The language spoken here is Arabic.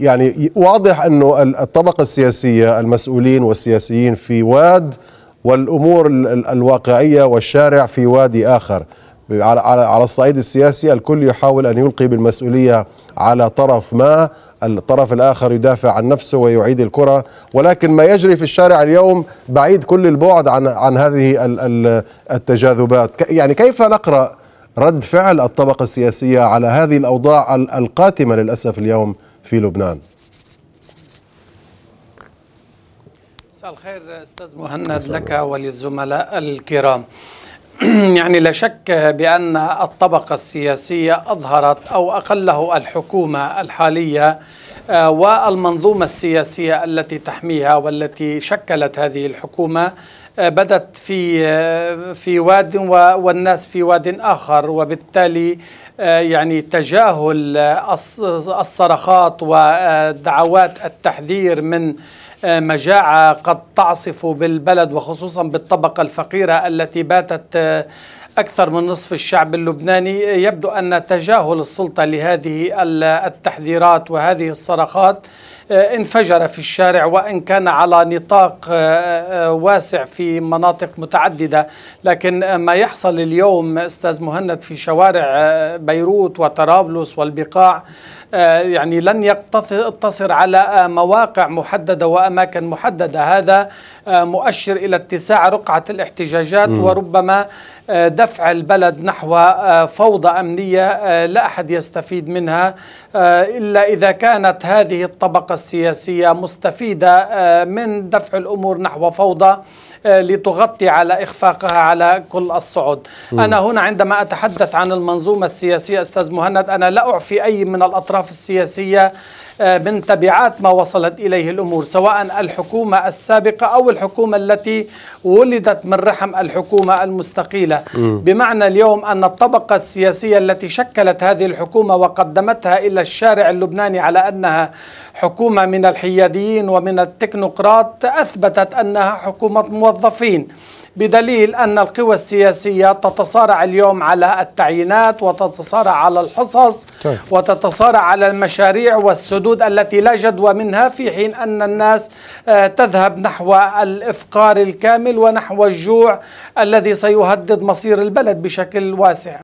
يعني واضح انه الطبقه السياسيه المسؤولين والسياسيين في واد والامور الواقعيه والشارع في وادي اخر على على الصعيد السياسي الكل يحاول ان يلقي بالمسؤوليه على طرف ما الطرف الاخر يدافع عن نفسه ويعيد الكره ولكن ما يجري في الشارع اليوم بعيد كل البعد عن عن هذه التجاذبات يعني كيف نقرا رد فعل الطبقه السياسيه على هذه الاوضاع القاتمه للاسف اليوم في لبنان مساء الخير استاذ مهند لك وللزملاء الكرام يعني لا شك بأن الطبقة السياسية أظهرت أو أقله الحكومة الحالية آه، والمنظومة السياسية التي تحميها والتي شكلت هذه الحكومة آه، بدت في آه، في واد والناس في واد آخر وبالتالي يعني تجاهل الصرخات ودعوات التحذير من مجاعة قد تعصف بالبلد وخصوصا بالطبقة الفقيرة التي باتت أكثر من نصف الشعب اللبناني يبدو أن تجاهل السلطة لهذه التحذيرات وهذه الصرخات آه، انفجر في الشارع وان كان على نطاق آه، آه، واسع في مناطق متعدده لكن ما يحصل اليوم استاذ مهند في شوارع بيروت وطرابلس والبقاع آه، يعني لن يقتصر على آه، مواقع محددة وأماكن محددة هذا آه، مؤشر إلى اتساع رقعة الاحتجاجات م. وربما دفع البلد نحو فوضى أمنية لا أحد يستفيد منها إلا إذا كانت هذه الطبقة السياسية مستفيدة من دفع الأمور نحو فوضى آه، لتغطي على إخفاقها على كل الصعود م. أنا هنا عندما أتحدث عن المنظومة السياسية أستاذ مهند أنا لا أعفي أي من الأطراف السياسية آه، من تبعات ما وصلت إليه الأمور سواء الحكومة السابقة أو الحكومة التي ولدت من رحم الحكومة المستقيلة م. بمعنى اليوم أن الطبقة السياسية التي شكلت هذه الحكومة وقدمتها إلى الشارع اللبناني على أنها حكومة من الحياديين ومن التكنوقراط أثبتت أنها حكومة موظفة الموظفين بدليل أن القوى السياسية تتصارع اليوم على التعيينات وتتصارع على الحصص طيب. وتتصارع على المشاريع والسدود التي لا جدوى منها في حين أن الناس آه، تذهب نحو الإفقار الكامل ونحو الجوع الذي سيهدد مصير البلد بشكل واسع